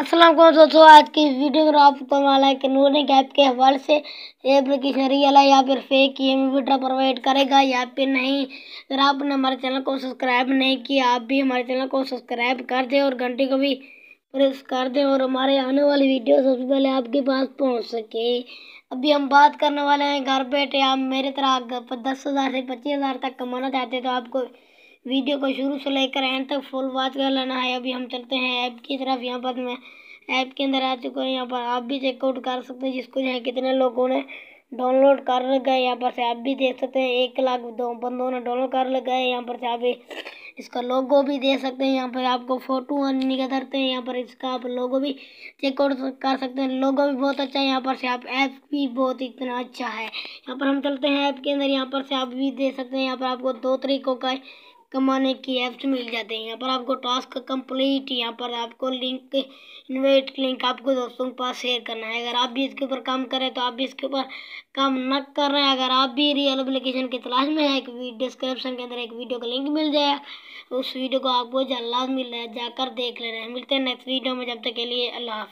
असलम दोस्तों आज की इस वीडियो में आपको वाला है कि नूरिंग गैप के हवाले से एप्लीकेशन रियल है या फिर फेक ये एम प्रोवाइड करेगा या फिर नहीं अगर आपने हमारे चैनल को सब्सक्राइब नहीं किया आप भी हमारे चैनल को सब्सक्राइब कर दें और घंटे को भी प्रेस कर दें और हमारे आने वाली वीडियो सबसे पहले आपके पास पहुँच सके अभी हम बात करने वाले हैं घर बैठे आप मेरे तरह दस हज़ार से पच्चीस हज़ार तक कमाना चाहते हैं तो आपको वीडियो को शुरू से लेकर एंड तक फुल वाच कर लेना है अभी हम चलते हैं ऐप की तरफ यहाँ पर मैं ऐप के अंदर आ चुका हूँ यहाँ पर आप भी चेकआउट कर सकते हैं जिसको जो है कितने लोगों ने डाउनलोड कर रखा है यहाँ पर से आप भी देख सकते हैं एक लाख दो बंदों ने डाउनलोड कर लगा है यहाँ पर से आप इसका लोगो भी दे सकते हैं यहाँ पर आपको फ़ोटो निकलते हैं यहाँ पर इसका आप लोगो भी चेकआउट कर सकते हैं लोगो भी बहुत अच्छा है यहाँ पर से आप ऐप भी बहुत इतना अच्छा है यहाँ पर हम चलते हैं ऐप के अंदर यहाँ पर से आप भी दे सकते हैं यहाँ पर आपको दो तरीक़ों का कमाने की ऐप्स मिल जाते हैं यहाँ पर आपको टास्क कंप्लीट यहाँ पर आपको लिंक इनवाइट लिंक आपको दोस्तों के पास शेयर करना है अगर आप भी इसके ऊपर काम करें तो आप भी इसके ऊपर काम न कर रहे हैं अगर आप भी रियल एप्लीकेशन की तलाश में है एक डिस्क्रिप्शन के अंदर एक वीडियो का लिंक मिल जाएगा उस वीडियो को आपको जल्द मिल जाकर देख ले रहे हैं मिलते हैं नेक्स्ट वीडियो में जब तक के लिए अल्लाह